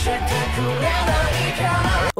spectacular.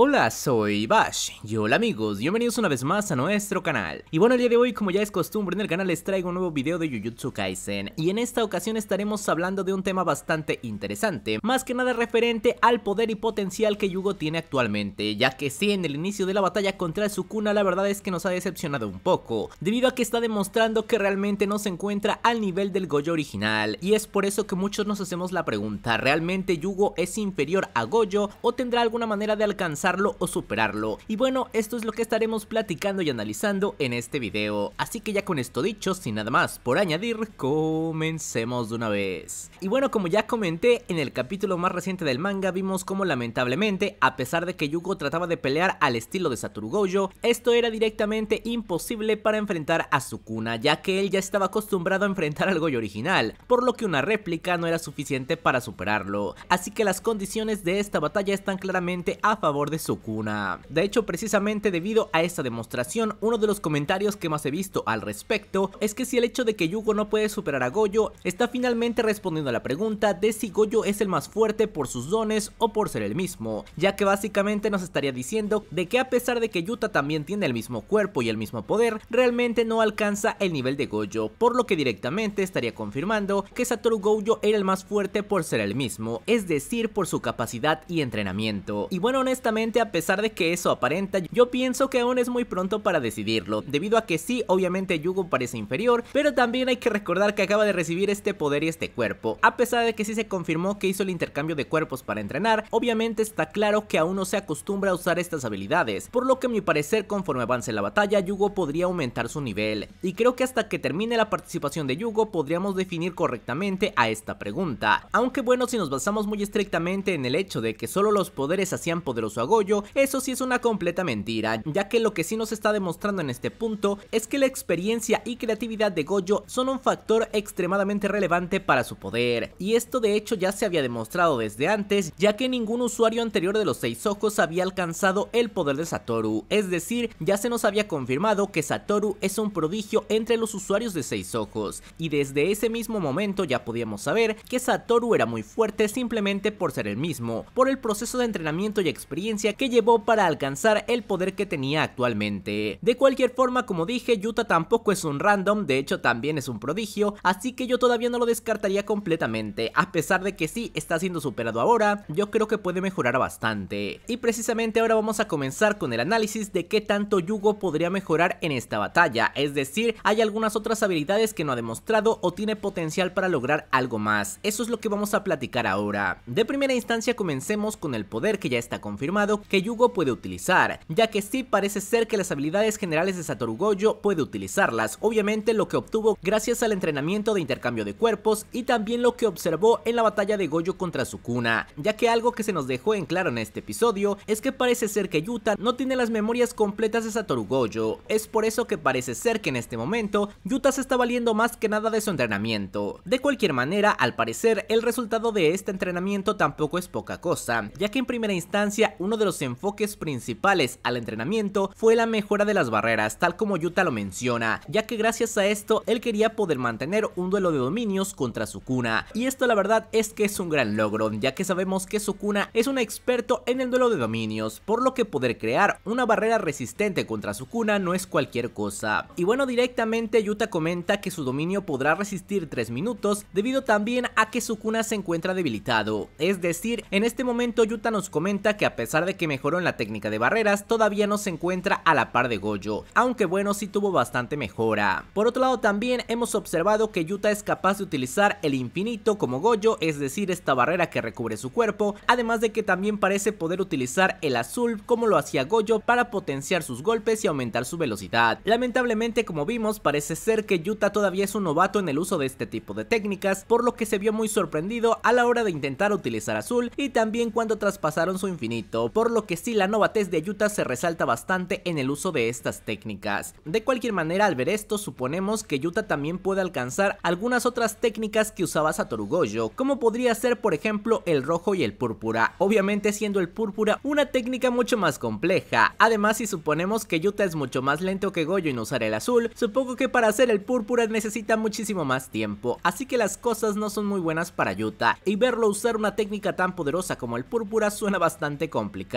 Hola, soy Bash y hola amigos, bienvenidos una vez más a nuestro canal Y bueno, el día de hoy, como ya es costumbre en el canal, les traigo un nuevo video de Jujutsu Kaisen Y en esta ocasión estaremos hablando de un tema bastante interesante Más que nada referente al poder y potencial que Yugo tiene actualmente Ya que sí, en el inicio de la batalla contra el Sukuna, la verdad es que nos ha decepcionado un poco Debido a que está demostrando que realmente no se encuentra al nivel del Goyo original Y es por eso que muchos nos hacemos la pregunta ¿Realmente Yugo es inferior a Goyo o tendrá alguna manera de alcanzar o superarlo. Y bueno, esto es lo que estaremos platicando y analizando en este video. Así que ya con esto dicho, sin nada más por añadir, comencemos de una vez. Y bueno, como ya comenté, en el capítulo más reciente del manga vimos como lamentablemente, a pesar de que Yugo trataba de pelear al estilo de Satoru Gojo, esto era directamente imposible para enfrentar a Sukuna, ya que él ya estaba acostumbrado a enfrentar al Goyo original, por lo que una réplica no era suficiente para superarlo. Así que las condiciones de esta batalla están claramente a favor de su cuna, De hecho, precisamente debido a esta demostración, uno de los comentarios que más he visto al respecto es que si el hecho de que Yugo no puede superar a Goyo está finalmente respondiendo a la pregunta de si Goyo es el más fuerte por sus dones o por ser el mismo, ya que básicamente nos estaría diciendo de que a pesar de que Yuta también tiene el mismo cuerpo y el mismo poder, realmente no alcanza el nivel de Goyo, por lo que directamente estaría confirmando que Satoru Goyo era el más fuerte por ser el mismo, es decir, por su capacidad y entrenamiento. Y bueno, honestamente a pesar de que eso aparenta, yo pienso que aún es muy pronto para decidirlo, debido a que sí, obviamente Yugo parece inferior, pero también hay que recordar que acaba de recibir este poder y este cuerpo. A pesar de que sí se confirmó que hizo el intercambio de cuerpos para entrenar, obviamente está claro que aún no se acostumbra a usar estas habilidades, por lo que a mi parecer conforme avance la batalla, Yugo podría aumentar su nivel. Y creo que hasta que termine la participación de Yugo podríamos definir correctamente a esta pregunta. Aunque bueno, si nos basamos muy estrictamente en el hecho de que solo los poderes hacían poderoso a Goyo eso sí es una completa mentira, ya que lo que sí nos está demostrando en este punto es que la experiencia y creatividad de Goyo son un factor extremadamente relevante para su poder, y esto de hecho ya se había demostrado desde antes, ya que ningún usuario anterior de los seis ojos había alcanzado el poder de Satoru, es decir, ya se nos había confirmado que Satoru es un prodigio entre los usuarios de seis ojos, y desde ese mismo momento ya podíamos saber que Satoru era muy fuerte simplemente por ser el mismo, por el proceso de entrenamiento y experiencia que llevó para alcanzar el poder que tenía actualmente. De cualquier forma, como dije, Yuta tampoco es un random, de hecho también es un prodigio, así que yo todavía no lo descartaría completamente, a pesar de que sí está siendo superado ahora, yo creo que puede mejorar bastante. Y precisamente ahora vamos a comenzar con el análisis de qué tanto Yugo podría mejorar en esta batalla, es decir, hay algunas otras habilidades que no ha demostrado o tiene potencial para lograr algo más, eso es lo que vamos a platicar ahora. De primera instancia comencemos con el poder que ya está confirmado que Yugo puede utilizar, ya que sí parece ser que las habilidades generales de Satoru Gojo puede utilizarlas, obviamente lo que obtuvo gracias al entrenamiento de intercambio de cuerpos y también lo que observó en la batalla de Gojo contra Sukuna, ya que algo que se nos dejó en claro en este episodio es que parece ser que Yuta no tiene las memorias completas de Satoru Gojo, es por eso que parece ser que en este momento Yuta se está valiendo más que nada de su entrenamiento. De cualquier manera, al parecer, el resultado de este entrenamiento tampoco es poca cosa, ya que en primera instancia uno de los enfoques principales al entrenamiento fue la mejora de las barreras, tal como Yuta lo menciona, ya que gracias a esto él quería poder mantener un duelo de dominios contra Sukuna. Y esto la verdad es que es un gran logro, ya que sabemos que Sukuna es un experto en el duelo de dominios, por lo que poder crear una barrera resistente contra Sukuna no es cualquier cosa. Y bueno, directamente Yuta comenta que su dominio podrá resistir 3 minutos debido también a que Sukuna se encuentra debilitado. Es decir, en este momento Yuta nos comenta que a pesar de de que mejoró en la técnica de barreras, todavía no se encuentra a la par de Goyo, aunque bueno sí tuvo bastante mejora. Por otro lado también hemos observado que Yuta es capaz de utilizar el infinito como Goyo, es decir esta barrera que recubre su cuerpo, además de que también parece poder utilizar el azul como lo hacía Goyo para potenciar sus golpes y aumentar su velocidad. Lamentablemente como vimos parece ser que Yuta todavía es un novato en el uso de este tipo de técnicas, por lo que se vio muy sorprendido a la hora de intentar utilizar azul y también cuando traspasaron su infinito, por lo que sí la novatez de Yuta se resalta bastante en el uso de estas técnicas. De cualquier manera, al ver esto, suponemos que Yuta también puede alcanzar algunas otras técnicas que usaba Satoru Gojo, como podría ser por ejemplo el rojo y el púrpura, obviamente siendo el púrpura una técnica mucho más compleja. Además, si suponemos que Yuta es mucho más lento que Gojo en usar el azul, supongo que para hacer el púrpura necesita muchísimo más tiempo, así que las cosas no son muy buenas para Yuta, y verlo usar una técnica tan poderosa como el púrpura suena bastante complicado.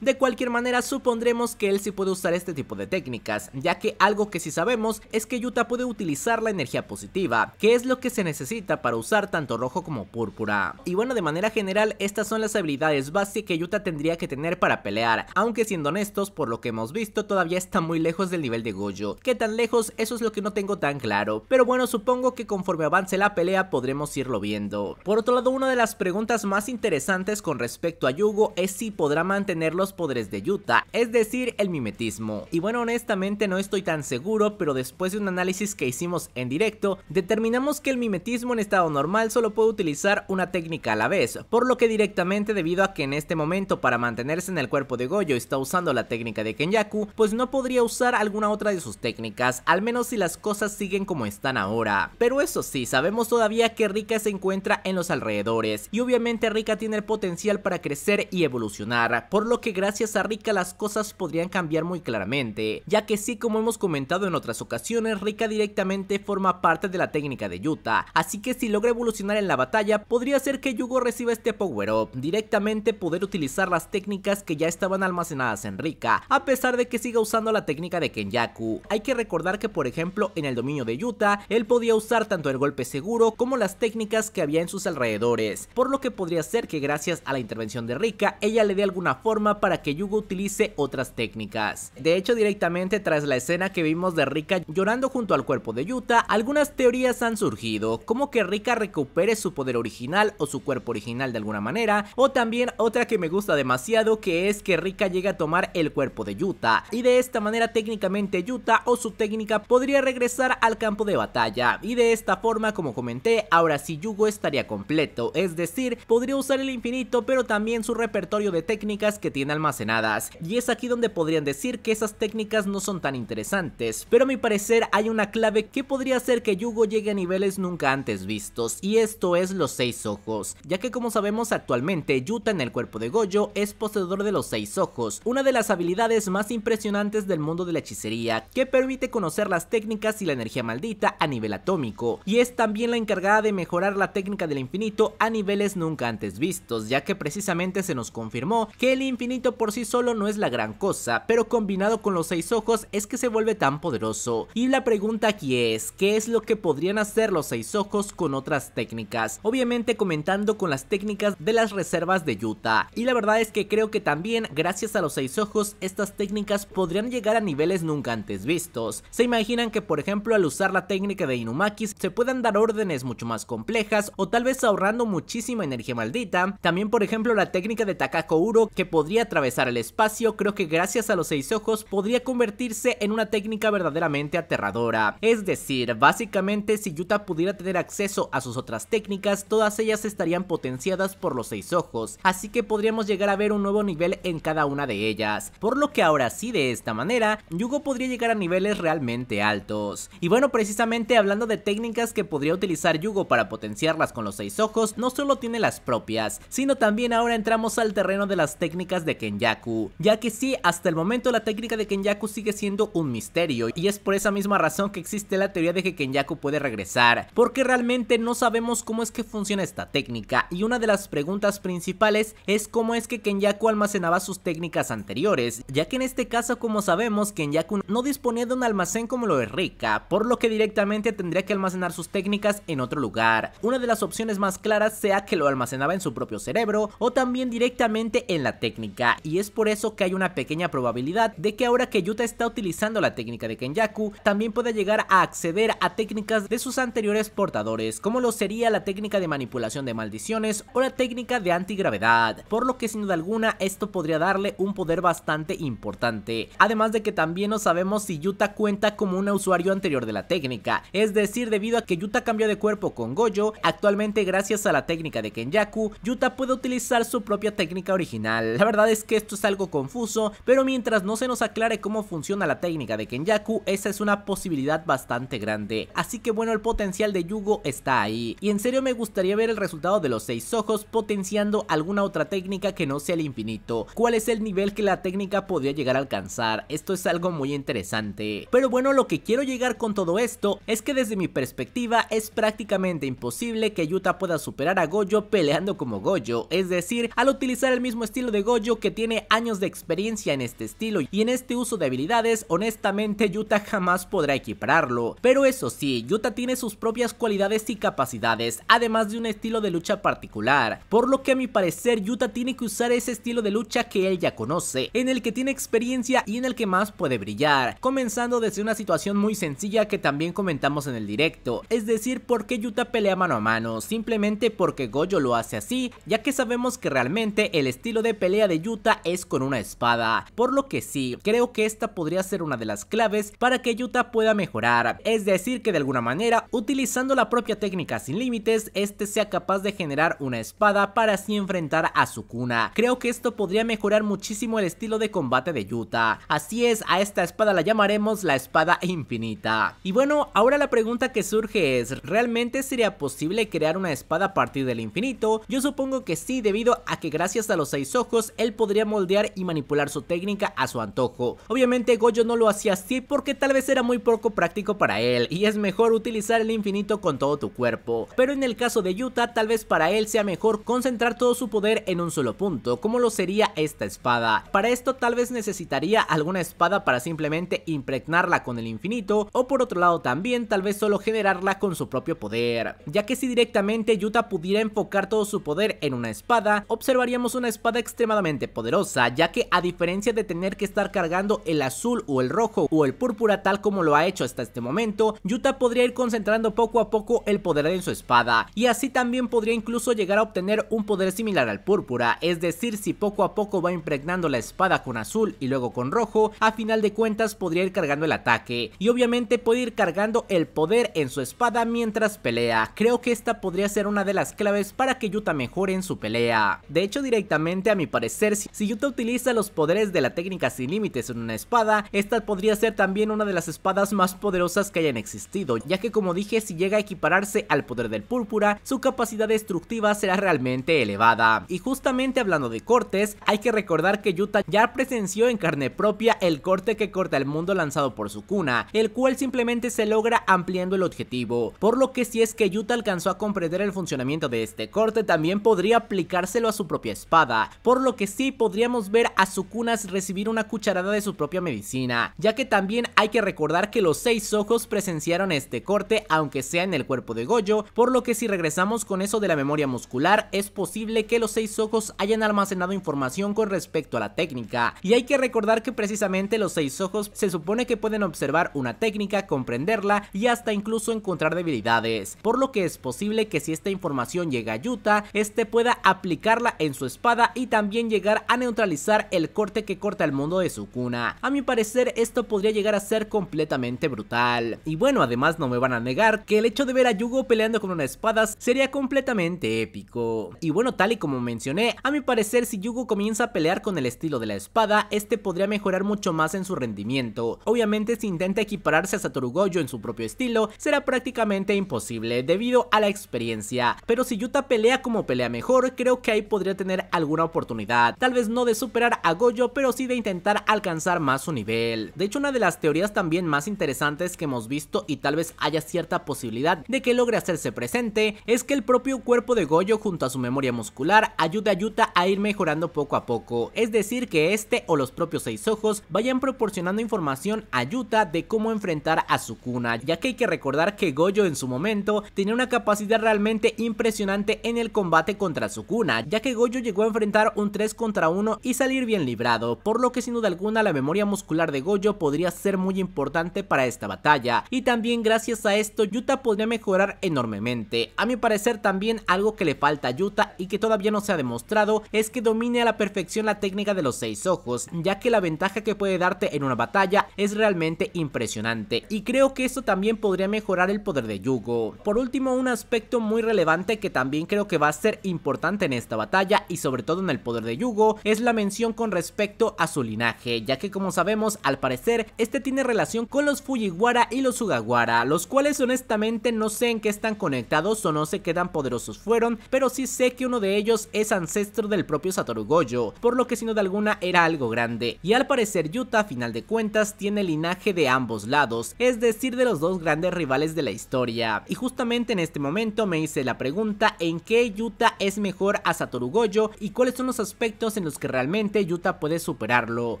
De cualquier manera supondremos que él sí puede usar este tipo de técnicas, ya que algo que sí sabemos es que Yuta puede utilizar la energía positiva, que es lo que se necesita para usar tanto rojo como púrpura. Y bueno, de manera general estas son las habilidades básicas que Yuta tendría que tener para pelear, aunque siendo honestos, por lo que hemos visto todavía está muy lejos del nivel de Gojo. ¿Qué tan lejos? Eso es lo que no tengo tan claro, pero bueno, supongo que conforme avance la pelea podremos irlo viendo. Por otro lado, una de las preguntas más interesantes con respecto a Yugo es si podrá mantener los poderes de Yuta, es decir, el mimetismo. Y bueno, honestamente no estoy tan seguro, pero después de un análisis que hicimos en directo, determinamos que el mimetismo en estado normal solo puede utilizar una técnica a la vez, por lo que directamente debido a que en este momento para mantenerse en el cuerpo de Goyo está usando la técnica de Kenyaku, pues no podría usar alguna otra de sus técnicas, al menos si las cosas siguen como están ahora. Pero eso sí, sabemos todavía que Rika se encuentra en los alrededores, y obviamente Rika tiene el potencial para crecer y evolucionar, por lo que gracias a Rika las cosas podrían cambiar muy claramente, ya que sí como hemos comentado en otras ocasiones, Rika directamente forma parte de la técnica de Yuta, así que si logra evolucionar en la batalla, podría ser que Yugo reciba este power up, directamente poder utilizar las técnicas que ya estaban almacenadas en Rika, a pesar de que siga usando la técnica de Kenyaku. Hay que recordar que por ejemplo en el dominio de Yuta, él podía usar tanto el golpe seguro como las técnicas que había en sus alrededores, por lo que podría ser que gracias a la intervención de Rika, ella le dé alguna forma para que Yugo utilice otras técnicas. De hecho, directamente tras la escena que vimos de Rika llorando junto al cuerpo de Yuta, algunas teorías han surgido, como que Rika recupere su poder original o su cuerpo original de alguna manera, o también otra que me gusta demasiado que es que Rika llegue a tomar el cuerpo de Yuta, y de esta manera técnicamente Yuta o su técnica podría regresar al campo de batalla, y de esta forma como comenté, ahora sí Yugo estaría completo, es decir, podría usar el infinito pero también su repertorio de técnicas que tiene almacenadas, y es aquí donde podrían decir que esas técnicas no son tan interesantes, pero a mi parecer hay una clave que podría hacer que Yugo llegue a niveles nunca antes vistos, y esto es los seis ojos, ya que como sabemos actualmente Yuta en el cuerpo de Goyo es poseedor de los seis ojos, una de las habilidades más impresionantes del mundo de la hechicería, que permite conocer las técnicas y la energía maldita a nivel atómico, y es también la encargada de mejorar la técnica del infinito a niveles nunca antes vistos, ya que precisamente se nos confirmó que que el infinito por sí solo no es la gran cosa, pero combinado con los seis ojos es que se vuelve tan poderoso. Y la pregunta aquí es, ¿qué es lo que podrían hacer los seis ojos con otras técnicas? Obviamente comentando con las técnicas de las reservas de Yuta... Y la verdad es que creo que también, gracias a los seis ojos, estas técnicas podrían llegar a niveles nunca antes vistos. Se imaginan que por ejemplo al usar la técnica de Inumakis se puedan dar órdenes mucho más complejas o tal vez ahorrando muchísima energía maldita. También por ejemplo la técnica de Takako Uro que podría atravesar el espacio, creo que gracias a los seis ojos podría convertirse en una técnica verdaderamente aterradora. Es decir, básicamente si Yuta pudiera tener acceso a sus otras técnicas, todas ellas estarían potenciadas por los seis ojos, así que podríamos llegar a ver un nuevo nivel en cada una de ellas. Por lo que ahora sí, de esta manera, Yugo podría llegar a niveles realmente altos. Y bueno, precisamente hablando de técnicas que podría utilizar Yugo para potenciarlas con los seis ojos, no solo tiene las propias, sino también ahora entramos al terreno de las técnicas técnicas de Kenyaku, ya que sí, hasta el momento la técnica de Kenyaku sigue siendo un misterio y es por esa misma razón que existe la teoría de que Kenyaku puede regresar, porque realmente no sabemos cómo es que funciona esta técnica y una de las preguntas principales es cómo es que Kenyaku almacenaba sus técnicas anteriores, ya que en este caso como sabemos Kenyaku no disponía de un almacén como lo es Rika, por lo que directamente tendría que almacenar sus técnicas en otro lugar. Una de las opciones más claras sea que lo almacenaba en su propio cerebro o también directamente en la técnica y es por eso que hay una pequeña probabilidad de que ahora que Yuta está utilizando la técnica de Kenjaku, también pueda llegar a acceder a técnicas de sus anteriores portadores, como lo sería la técnica de manipulación de maldiciones o la técnica de antigravedad, por lo que sin duda alguna esto podría darle un poder bastante importante, además de que también no sabemos si Yuta cuenta como un usuario anterior de la técnica, es decir, debido a que Yuta cambió de cuerpo con Goyo, actualmente gracias a la técnica de Kenjaku, Yuta puede utilizar su propia técnica original la verdad es que esto es algo confuso, pero mientras no se nos aclare cómo funciona la técnica de Kenyaku, esa es una posibilidad bastante grande. Así que bueno, el potencial de Yugo está ahí. Y en serio me gustaría ver el resultado de los seis ojos potenciando alguna otra técnica que no sea el infinito. ¿Cuál es el nivel que la técnica podría llegar a alcanzar? Esto es algo muy interesante. Pero bueno, lo que quiero llegar con todo esto es que desde mi perspectiva es prácticamente imposible que Yuta pueda superar a Gojo peleando como Gojo, es decir, al utilizar el mismo estilo de Gojo que tiene años de experiencia en este estilo y en este uso de habilidades, honestamente Yuta jamás podrá equipararlo. Pero eso sí, Yuta tiene sus propias cualidades y capacidades, además de un estilo de lucha particular, por lo que a mi parecer Yuta tiene que usar ese estilo de lucha que él ya conoce, en el que tiene experiencia y en el que más puede brillar, comenzando desde una situación muy sencilla que también comentamos en el directo, es decir, por qué Yuta pelea mano a mano, simplemente porque Gojo lo hace así, ya que sabemos que realmente el estilo de pelea de Yuta es con una espada, por lo que sí, creo que esta podría ser una de las claves para que Yuta pueda mejorar, es decir que de alguna manera, utilizando la propia técnica sin límites, este sea capaz de generar una espada para así enfrentar a su cuna, Creo que esto podría mejorar muchísimo el estilo de combate de Yuta, así es, a esta espada la llamaremos la espada infinita. Y bueno, ahora la pregunta que surge es, ¿realmente sería posible crear una espada a partir del infinito? Yo supongo que sí, debido a que gracias a los seis ojos, él podría moldear y manipular su técnica a su antojo. Obviamente Goyo no lo hacía así porque tal vez era muy poco práctico para él y es mejor utilizar el infinito con todo tu cuerpo. Pero en el caso de Yuta, tal vez para él sea mejor concentrar todo su poder en un solo punto, como lo sería esta espada. Para esto tal vez necesitaría alguna espada para simplemente impregnarla con el infinito o por otro lado también tal vez solo generarla con su propio poder. Ya que si directamente Yuta pudiera enfocar todo su poder en una espada, observaríamos una espada extremadamente poderosa, ya que a diferencia de tener que estar cargando el azul o el rojo o el púrpura tal como lo ha hecho hasta este momento, Yuta podría ir concentrando poco a poco el poder en su espada, y así también podría incluso llegar a obtener un poder similar al púrpura, es decir, si poco a poco va impregnando la espada con azul y luego con rojo, a final de cuentas podría ir cargando el ataque, y obviamente puede ir cargando el poder en su espada mientras pelea, creo que esta podría ser una de las claves para que Yuta mejore en su pelea. De hecho directamente a mi parecer, si Yuta utiliza los poderes de la técnica sin límites en una espada, esta podría ser también una de las espadas más poderosas que hayan existido, ya que como dije, si llega a equipararse al poder del púrpura, su capacidad destructiva será realmente elevada. Y justamente hablando de cortes, hay que recordar que Yuta ya presenció en carne propia el corte que corta el mundo lanzado por su cuna, el cual simplemente se logra ampliando el objetivo, por lo que si es que Yuta alcanzó a comprender el funcionamiento de este corte, también podría aplicárselo a su propia espada, por lo que sí podríamos ver a Sukunas recibir una cucharada de su propia medicina, ya que también hay que recordar que los seis ojos presenciaron este corte, aunque sea en el cuerpo de Goyo, por lo que si regresamos con eso de la memoria muscular, es posible que los seis ojos hayan almacenado información con respecto a la técnica, y hay que recordar que precisamente los seis ojos se supone que pueden observar una técnica, comprenderla y hasta incluso encontrar debilidades, por lo que es posible que si esta información llega a Yuta, este pueda aplicarla en su espada y también también llegar a neutralizar el corte que corta el mundo de su cuna. A mi parecer esto podría llegar a ser completamente brutal. Y bueno, además no me van a negar que el hecho de ver a Yugo peleando con unas espadas sería completamente épico. Y bueno, tal y como mencioné, a mi parecer si Yugo comienza a pelear con el estilo de la espada, este podría mejorar mucho más en su rendimiento. Obviamente si intenta equipararse a Satoru Gojo en su propio estilo, será prácticamente imposible debido a la experiencia. Pero si Yuta pelea como pelea mejor, creo que ahí podría tener alguna oportunidad tal vez no de superar a Goyo, pero sí de intentar alcanzar más su nivel. De hecho, una de las teorías también más interesantes que hemos visto y tal vez haya cierta posibilidad de que logre hacerse presente, es que el propio cuerpo de Goyo junto a su memoria muscular ayude a Yuta a ir mejorando poco a poco, es decir que este o los propios seis ojos vayan proporcionando información a Yuta de cómo enfrentar a Sukuna, ya que hay que recordar que goyo en su momento tenía una capacidad realmente impresionante en el combate contra Sukuna, ya que goyo llegó a enfrentar un 3 contra 1 y salir bien librado, por lo que sin duda alguna la memoria muscular de Goyo podría ser muy importante para esta batalla, y también gracias a esto Yuta podría mejorar enormemente. A mi parecer también algo que le falta a Yuta y que todavía no se ha demostrado es que domine a la perfección la técnica de los seis ojos, ya que la ventaja que puede darte en una batalla es realmente impresionante, y creo que esto también podría mejorar el poder de Yugo. Por último, un aspecto muy relevante que también creo que va a ser importante en esta batalla y sobre todo en el poder de Yugo es la mención con respecto a su linaje, ya que como sabemos, al parecer, este tiene relación con los Fujiwara y los Sugawara, los cuales honestamente no sé en qué están conectados o no sé qué tan poderosos fueron, pero sí sé que uno de ellos es ancestro del propio Satoru Gojo, por lo que sin de alguna era algo grande, y al parecer Yuta a final de cuentas tiene linaje de ambos lados, es decir de los dos grandes rivales de la historia, y justamente en este momento me hice la pregunta en qué Yuta es mejor a Satoru Gojo y cuáles son los aspectos en los que realmente yuta puede superarlo.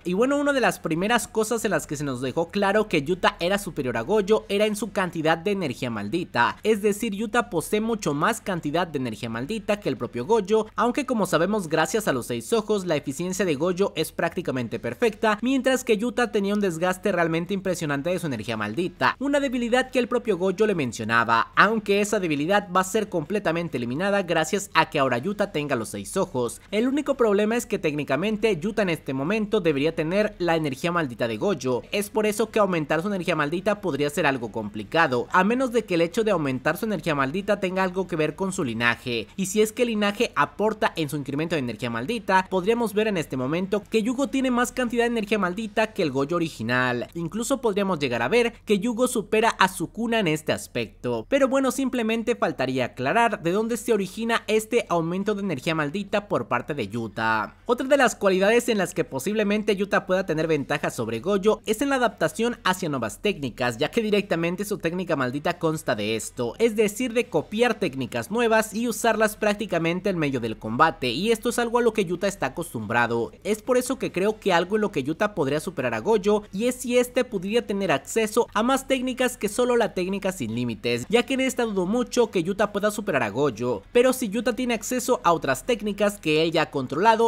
Y bueno, una de las primeras cosas en las que se nos dejó claro que yuta era superior a Goyo era en su cantidad de energía maldita, es decir, yuta posee mucho más cantidad de energía maldita que el propio Goyo, aunque como sabemos gracias a los seis ojos la eficiencia de Goyo es prácticamente perfecta, mientras que yuta tenía un desgaste realmente impresionante de su energía maldita, una debilidad que el propio Goyo le mencionaba, aunque esa debilidad va a ser completamente eliminada gracias a que ahora yuta tenga los seis ojos. El único único problema es que técnicamente Yuta en este momento debería tener la energía maldita de Gojo. Es por eso que aumentar su energía maldita podría ser algo complicado, a menos de que el hecho de aumentar su energía maldita tenga algo que ver con su linaje. Y si es que el linaje aporta en su incremento de energía maldita, podríamos ver en este momento que Yugo tiene más cantidad de energía maldita que el Gojo original. Incluso podríamos llegar a ver que Yugo supera a Sukuna en este aspecto. Pero bueno, simplemente faltaría aclarar de dónde se origina este aumento de energía maldita por parte de Yuta. Otra de las cualidades en las que posiblemente Yuta pueda tener ventaja sobre Goyo es en la adaptación hacia nuevas técnicas, ya que directamente su técnica maldita consta de esto, es decir, de copiar técnicas nuevas y usarlas prácticamente en medio del combate, y esto es algo a lo que Yuta está acostumbrado. Es por eso que creo que algo en lo que Yuta podría superar a Goyo, y es si este pudiera tener acceso a más técnicas que solo la técnica sin límites, ya que en esta dudo mucho que Yuta pueda superar a Goyo, pero si Yuta tiene acceso a otras técnicas que ella con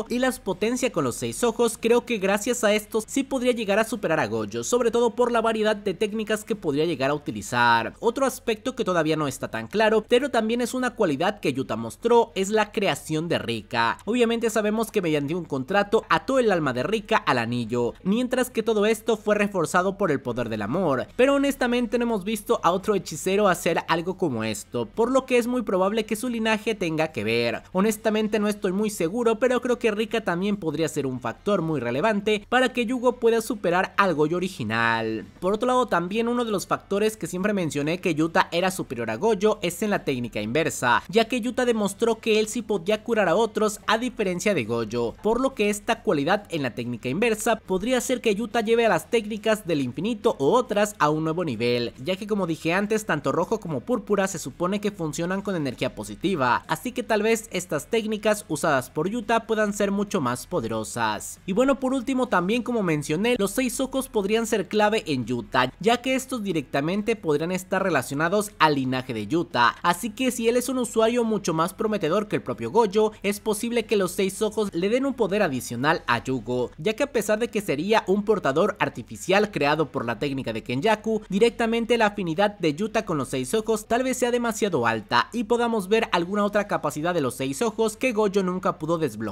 y las potencia con los seis ojos, creo que gracias a estos sí podría llegar a superar a Gojo, sobre todo por la variedad de técnicas que podría llegar a utilizar. Otro aspecto que todavía no está tan claro, pero también es una cualidad que Yuta mostró, es la creación de Rika. Obviamente sabemos que mediante un contrato ató el alma de Rika al anillo, mientras que todo esto fue reforzado por el poder del amor, pero honestamente no hemos visto a otro hechicero hacer algo como esto, por lo que es muy probable que su linaje tenga que ver. Honestamente no estoy muy seguro, pero pero creo que Rika también podría ser un factor muy relevante para que Yugo pueda superar al Goyo original. Por otro lado, también uno de los factores que siempre mencioné que Yuta era superior a Goyo es en la técnica inversa, ya que Yuta demostró que él sí podía curar a otros a diferencia de Goyo, por lo que esta cualidad en la técnica inversa podría ser que Yuta lleve a las técnicas del infinito o otras a un nuevo nivel, ya que como dije antes, tanto rojo como púrpura se supone que funcionan con energía positiva, así que tal vez estas técnicas usadas por Yuta puedan ser mucho más poderosas. Y bueno, por último también como mencioné, los seis ojos podrían ser clave en Yuta, ya que estos directamente podrían estar relacionados al linaje de Yuta, así que si él es un usuario mucho más prometedor que el propio Gojo es posible que los seis ojos le den un poder adicional a Yugo, ya que a pesar de que sería un portador artificial creado por la técnica de Kenjaku, directamente la afinidad de Yuta con los seis ojos tal vez sea demasiado alta y podamos ver alguna otra capacidad de los seis ojos que Gojo nunca pudo desbloquear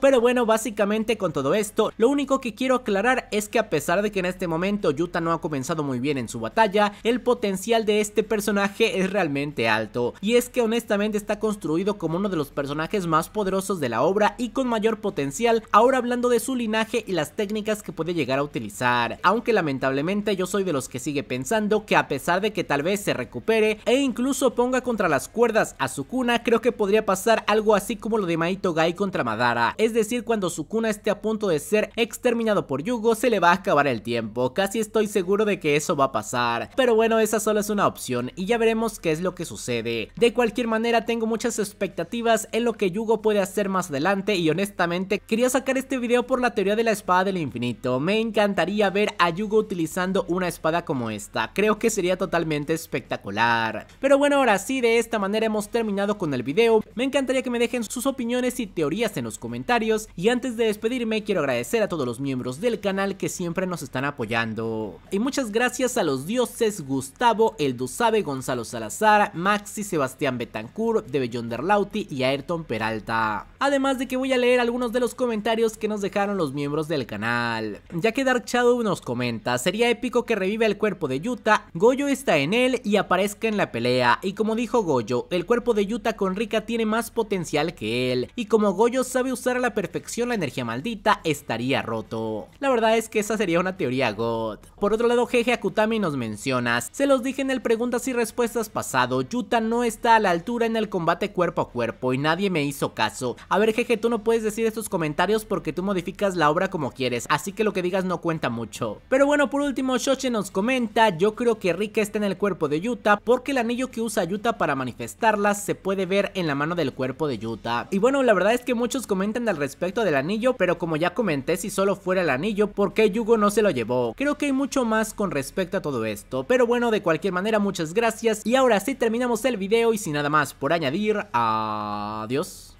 pero bueno, básicamente con todo esto, lo único que quiero aclarar es que a pesar de que en este momento Yuta no ha comenzado muy bien en su batalla, el potencial de este personaje es realmente alto. Y es que honestamente está construido como uno de los personajes más poderosos de la obra y con mayor potencial, ahora hablando de su linaje y las técnicas que puede llegar a utilizar. Aunque lamentablemente yo soy de los que sigue pensando que a pesar de que tal vez se recupere e incluso ponga contra las cuerdas a su cuna creo que podría pasar algo así como lo de Maito Gai contra Madara, es decir cuando Sukuna esté a punto de ser exterminado por Yugo se le va a acabar el tiempo, casi estoy seguro de que eso va a pasar, pero bueno esa solo es una opción y ya veremos qué es lo que sucede. De cualquier manera tengo muchas expectativas en lo que Yugo puede hacer más adelante y honestamente quería sacar este video por la teoría de la espada del infinito, me encantaría ver a Yugo utilizando una espada como esta, creo que sería totalmente espectacular. Pero bueno ahora sí de esta manera hemos terminado con el video, me encantaría que me dejen sus opiniones y teorías en los comentarios y antes de despedirme quiero agradecer a todos los miembros del canal que siempre nos están apoyando. Y muchas gracias a los dioses Gustavo, El Gonzalo Salazar, Maxi, Sebastián Betancourt, der Derlauti y Ayrton Peralta. Además de que voy a leer algunos de los comentarios que nos dejaron los miembros del canal. Ya que Dark Shadow nos comenta, sería épico que reviva el cuerpo de Yuta, Goyo está en él y aparezca en la pelea. Y como dijo Goyo, el cuerpo de Yuta con Rika tiene más potencial que él. Y como Goyo sabe usar a la perfección la energía maldita, estaría roto. La verdad es que esa sería una teoría God. Por otro lado, Jeje Akutami nos mencionas. Se los dije en el preguntas y respuestas pasado, Yuta no está a la altura en el combate cuerpo a cuerpo y nadie me hizo caso. A ver Jeje, tú no puedes decir estos comentarios porque tú modificas la obra como quieres, así que lo que digas no cuenta mucho. Pero bueno, por último, Shoche nos comenta, yo creo que Rika está en el cuerpo de Yuta porque el anillo que usa Yuta para manifestarlas se puede ver en la mano del cuerpo de Yuta. Y bueno, la verdad es que muchos comentan al respecto del anillo, pero como ya comenté, si solo fuera el anillo, ¿por qué Yugo no se lo llevó? Creo que hay mucho más con respecto a todo esto, pero bueno, de cualquier manera, muchas gracias. Y ahora sí terminamos el video y sin nada más por añadir, adiós.